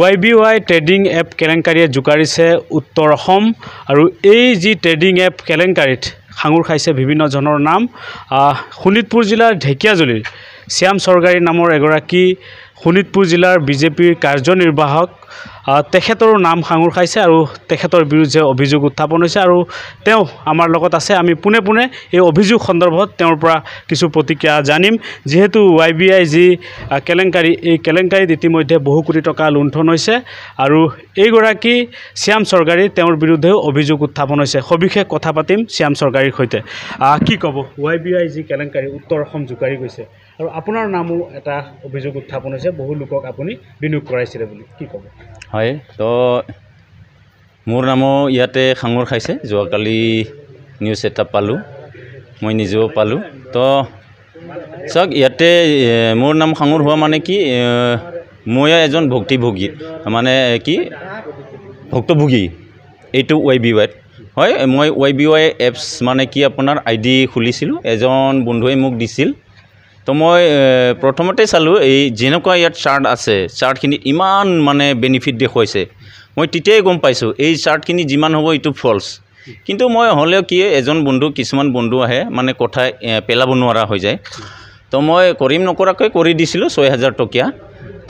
Y B Y trading app কেলেংকাৰীয়ে জোকাৰিছে উত্তৰ অসম আৰু এই যি ট্ৰেডিং এপ কেলেংকাৰীত সাঙুৰ খাইছে বিভিন্নজনৰ নাম শোণিতপুৰ জিলাৰ ঢেকীয়াজুলিৰ শ্যাম চৰকাৰী নামৰ এগৰাকী শোণিতপুৰ জিলাৰ বিজেপিৰ কাৰ্যনিৰ্বাহক তেখেতৰো নাম সাঙুৰ খাইছে আৰু তেখেতৰ বিৰুদ্ধে অভিযোগ উত্থাপন হৈছে আৰু তেওঁ আমাৰ লগত আছে আমি পোনে পোনে এই অভিযোগ সন্দৰ্ভত তেওঁৰ পৰা কিছু প্ৰতিক্ৰিয়া জানিম যিহেতু ৱাই বি আই যি কেলেংকাৰী এই কেলেংকাৰীত ইতিমধ্যে বহু কোটি টকা লুণ্ঠন হৈছে আৰু এইগৰাকী শ্যাম চৰকাৰী তেওঁৰ বিৰুদ্ধেও অভিযোগ উত্থাপন হৈছে সবিশেষ কথা পাতিম শ্যাম চৰকাৰীৰ সৈতে কি ক'ব ৱাই বি আই যি কেলেংকাৰী উত্তৰ অসম জোকাৰি গৈছে আৰু আপোনাৰ নামো এটা অভিযোগ উত্থাপন হৈছে বহু লোকক আপুনি বিনিয়োগ কৰাইছিলে বুলি কি ক'ব হয় তো মোৰ নামো ইয়াতে সাঙুৰ খাইছে যোৱাকালি নিউজ এটা পালোঁ মই নিজেও পালোঁ তো চাওক ইয়াতে মোৰ নাম সাঙুৰ হোৱা মানে কি মই এজন ভক্তিভোগী মানে কি ভক্তভোগী এইটো ৱাই বি ৱাইত হয় মই ৱাই বি ৱাই এপছ মানে কি আপোনাৰ আই ডি খুলিছিলোঁ এজন বন্ধুৱে মোক দিছিল তো মই প্ৰথমতে চালোঁ এই যেনেকুৱা ইয়াত চাৰ্ট আছে চাৰ্টখিনি ইমান মানে বেনিফিট দেখুৱাইছে মই তেতিয়াই গম পাইছোঁ এই চাৰ্টখিনি যিমান হ'ব এইটো ফল্চ কিন্তু মই হ'লেও কি এজন বন্ধু কিছুমান বন্ধু আহে মানে কথা পেলাব নোৱাৰা হৈ যায় তো মই কৰিম নকৰাকৈ কৰি দিছিলোঁ ছয় হাজাৰ টকীয়া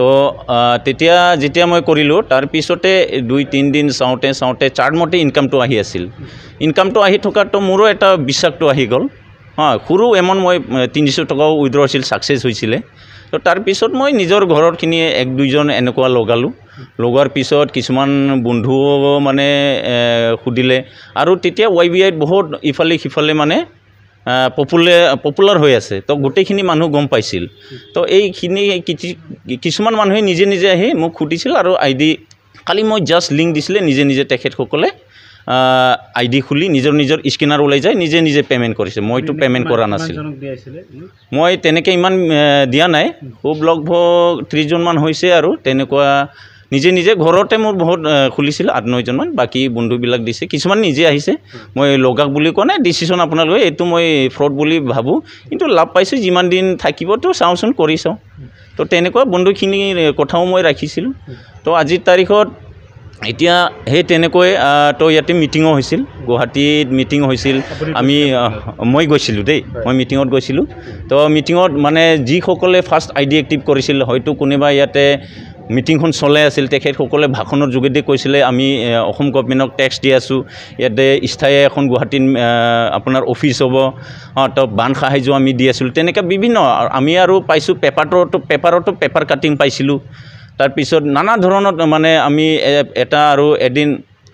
তো তেতিয়া যেতিয়া মই কৰিলোঁ তাৰপিছতে দুই তিনিদিন চাওঁতে চাওঁতে চাৰ্টমতে ইনকামটো আহি আছিল ইনকামটো আহি থকাতো মোৰো এটা বিশ্বাসটো আহি গ'ল হ্যাঁ সুৰও এমন মই তিনিশ টকাও উইড্ৰ হৈছিল ছাকচেছ হৈছিলে তো তাৰপৰ মই নিজৰ ঘৰেৰ এক দুজন এনেকুৱা লগালোঁ লগোৱাৰ পিছত কিছুমান বন্ধু মানে সুধিলে আৰু তেতিয়া ৱাই বি আইত বহুত ইফালে সিফালে মানে পপুলে পপুলাৰ হৈ আছে তো গোটেইখিনি মানুহ গম পাইছিল তো এইখিনি কিছুমান মানুহে নিজে নিজে আহি মোক সুধিছিল আৰু আই ডি কালি মই জাষ্ট লিংক দিছিলে নিজে নিজে তেখেতসকলে আই ডি খুলি নিজৰ নিজৰ স্কেনাৰ ওলাই যায় নিজে নিজে পে'মেণ্ট কৰিছে মইতো পে'মেণ্ট কৰা নাছিলো মই তেনেকৈ ইমান দিয়া নাই খুব লগভগ ত্ৰিছজনমান হৈছে আৰু তেনেকুৱা নিজে নিজে ঘৰতে মোৰ বহুত খুলিছিল আঠ নজনমান বাকী বন্ধুবিলাক দিছে কিছুমান নিজে আহিছে মই লগাক বুলি কোৱা নাই ডিচিশ্যন আপোনালোকে এইটো মই ফ্ৰড বুলি ভাবোঁ কিন্তু লাভ পাইছোঁ যিমান দিন থাকিবতো চাওঁচোন কৰি চাওঁ তো তেনেকুৱা বন্ধুখিনিৰ কথাও মই ৰাখিছিলোঁ তো আজিৰ তাৰিখত এতিয়া সেই তেনেকৈ তো ইয়াতে মিটিঙো হৈছিল গুৱাহাটীত মিটিং হৈছিল আমি মই গৈছিলোঁ দেই মই মিটিঙত গৈছিলোঁ তো মিটিঙত মানে যিসকলে ফাৰ্ষ্ট আই ডি এক্টিভ কৰিছিল হয়তো কোনোবা ইয়াতে মিটিংখন চলে আছিল তেখেতসকলে ভাষণৰ যোগেদি কৈছিলে আমি অসম গভমেণ্টক টেক্স দি আছোঁ ইয়াতে স্থায়ী এখন গুৱাহাটীত আপোনাৰ অফিচ হ'ব অঁ তো বান সাহাৰ্য আমি দি আছিলোঁ তেনেকৈ বিভিন্ন আমি আৰু পাইছোঁ পেপাৰটোতো পেপাৰতো পেপাৰ কাটিং পাইছিলোঁ তাৰপিছত নানা ধৰণৰ মানে আমি এটা আৰু এদিন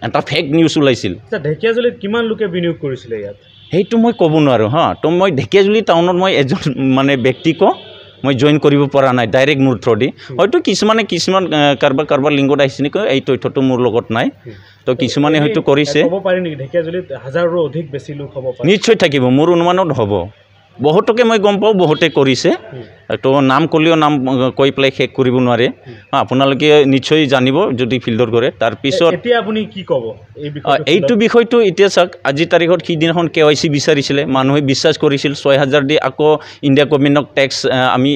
এটা ফেক নিউজ ওলাইছিল ঢেকীয়াজুলিত কিমান লোকে বিনিয়োগ কৰিছিলে ইয়াত সেইটো মই ক'ব নোৱাৰোঁ হা তো মই ঢেকীয়াজুলি টাউনত মই এজন মানে ব্যক্তিকো মই জইন কৰিব পৰা নাই ডাইৰেক্ট মোৰ থ্ৰ'দি হয়তো কিছুমানে কিছুমান কাৰোবাৰ কাৰোবাৰ লিংগত আহিছে নেকি এই তথ্যটো মোৰ লগত নাই তো কিছুমানে হয়তো কৰিছে নিশ্চয় থাকিব মোৰ অনুমানত হ'ব বহুতকে মই গম পাওঁ বহুতে কৰিছে তো নাম ক'লেও নাম কৈ পেলাই শেষ কৰিব নোৱাৰে আপোনালোকে নিশ্চয় জানিব যদি ফিল্ডৰ কৰে তাৰপিছত আপুনি কি ক'ব এইটো বিষয়টো এতিয়া চাওক আজি তাৰিখত সিদিনাখন কে ৱাই চি বিচাৰিছিলে মানুহে বিশ্বাস কৰিছিল ছয় হাজাৰ দি আকৌ ইণ্ডিয়া গভমেণ্টক টেক্স আমি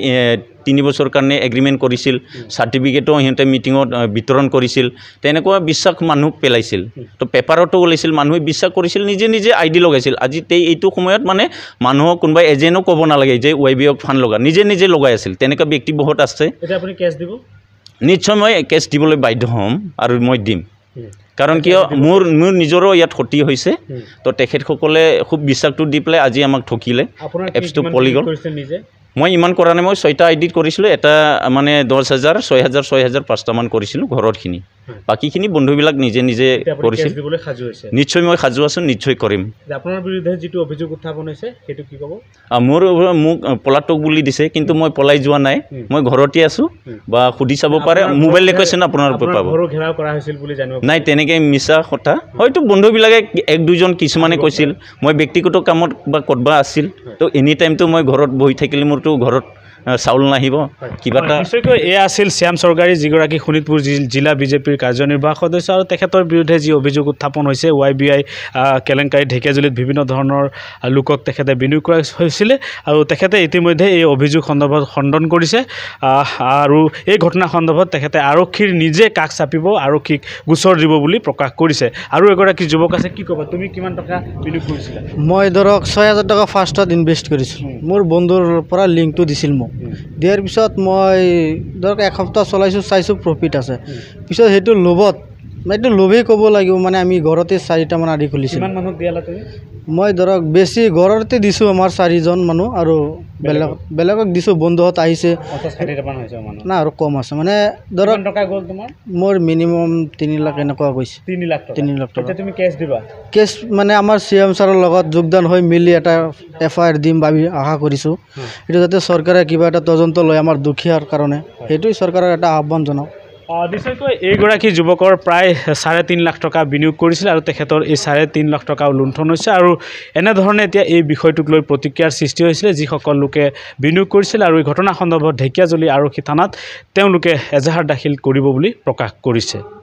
তিনিবছৰ কাৰণে এগ্ৰিমেণ্ট কৰিছিল চাৰ্টিফিকেটো সিহঁতে মিটিঙত বিতৰণ কৰিছিল তেনেকুৱা বিশ্বাস মানুহক পেলাইছিল তো পেপাৰতো ওলাইছিল মানুহে বিশ্বাস কৰিছিল নিজে নিজে আই ডি লগাইছিল আজি এইটো সময়ত মানে মানুহক কোনোবাই এজেণ্টো ক'ব নালাগে যে ৱাই বি অক ফাণ্ড লগা নিজে নিজে লগাই আছিল তেনেকুৱা ব্যক্তি বহুত আছে নিশ্চয় মই কেছ দিবলৈ বাধ্য হ'ম আৰু মই দিম কাৰণ কিয় মোৰ মোৰ নিজৰো ইয়াত ক্ষতি হৈছে তো তেখেতসকলে খুব বিশ্বাসটো দি পেলাই আজি আমাক ঠকিলে এপছটো পলি গ'ল মই ইমান কৰা নাই মই ছয়টা এডিট কৰিছিলোঁ এটা মানে দহ হাজাৰ ছয় হাজাৰ ছয় হাজাৰ পাঁচটামান কৰিছিলোঁ ঘৰৰখিনি বাকীখিনি বন্ধুবিলাক নিজে নিজে কৰিছিল নিশ্চয় মই সাজু আছোঁ নিশ্চয় কৰিম মোৰ মোক পলাতক বুলি দিছে কিন্তু মই পলাই যোৱা নাই মই ঘৰতে আছোঁ বা সুধি চাব পাৰে মোবাইল দেখুৱাইছে আপোনাৰ পৰা পাব নাই তেনেকৈ মিছা কথা হয়তো বন্ধুবিলাকে এক দুজন কিছুমানে কৈছিল মই ব্যক্তিগত কামত বা ক'ত বা আছিল তো এনি টাইমটো মই ঘৰত বহি থাকিলে মোৰ ঘৰটো ঘৰত চাউল নাহিব কিবা এটা বিশেষকৈ এয়া আছিল শ্যাম চৰকাৰী যিগৰাকী শোণিতপুৰ জিলা বিজেপিৰ কাৰ্যনিৰ্বাহক সদস্য আৰু তেখেতৰ বিৰুদ্ধে যি অভিযোগ উত্থাপন হৈছে ৱাই বি আই কেলেংকাৰী ঢেকিয়াজুলিত বিভিন্ন ধৰণৰ লোকক তেখেতে বিনিয়োগ কৰা হৈছিলে আৰু তেখেতে ইতিমধ্যে এই অভিযোগ সন্দৰ্ভত খণ্ডন কৰিছে আৰু এই ঘটনা সন্দৰ্ভত তেখেতে আৰক্ষীৰ নিজে কাষ চাপিব আৰক্ষীক গোচৰ দিব বুলি প্ৰকাশ কৰিছে আৰু এগৰাকী যুৱক আছে কি ক'বা তুমি কিমান টকা বিনিয়োগ কৰিছিলা মই ধৰক ছয় হাজাৰ টকা ফাৰ্ষ্টত ইনভেষ্ট কৰিছিলোঁ মোৰ বন্ধুৰ পৰা লিংকটো দিছিল মোক দিয়াৰ পিছত মই ধৰক এসপ্তাহ চলাইছোঁ চাইছোঁ প্ৰফিট আছে পিছত সেইটো লোভত এইটো লোভেই ক'ব লাগিব মানে আমি ঘৰতে চাৰিটামান আদি খুলিছোঁ মানুহক মই ধৰক বেছি ঘৰতে দিছোঁ আমাৰ চাৰিজন মানুহ আৰু বেলেগ বেলেগক দিছোঁ বন্ধুহঁত আহিছে না আৰু কম আছে মানে ধৰক মোৰ মিনিমাম তিনি লাখ এনেকুৱা গৈছে তিনি লাখ তিনি লাখ টকা তুমি কেছ দিবা কেছ মানে আমাৰ চি এম ছাৰৰ লগত যোগদান হৈ মিলি এটা এফ আই আৰ দিম ভাবি আশা কৰিছোঁ এইটো যাতে চৰকাৰে কিবা এটা তদন্ত লয় আমাৰ দুখীয়াৰ কাৰণে সেইটোৱে চৰকাৰৰ এটা আহ্বান জনাওঁ বিষয়টোৱে এইগৰাকী যুৱকৰ প্ৰায় চাৰে তিনি লাখ টকা বিনিয়োগ কৰিছিল আৰু তেখেতৰ এই চাৰে তিনি লাখ টকাও লুণ্ঠন হৈছে আৰু এনেধৰণে এতিয়া এই বিষয়টোক লৈ প্ৰতিক্ৰিয়াৰ সৃষ্টি হৈছিলে যিসকল লোকে বিনিয়োগ কৰিছিল আৰু এই ঘটনা সন্দৰ্ভত ঢেকীয়াজুলি আৰক্ষী থানাত তেওঁলোকে এজাহাৰ দাখিল কৰিব বুলি প্ৰকাশ কৰিছে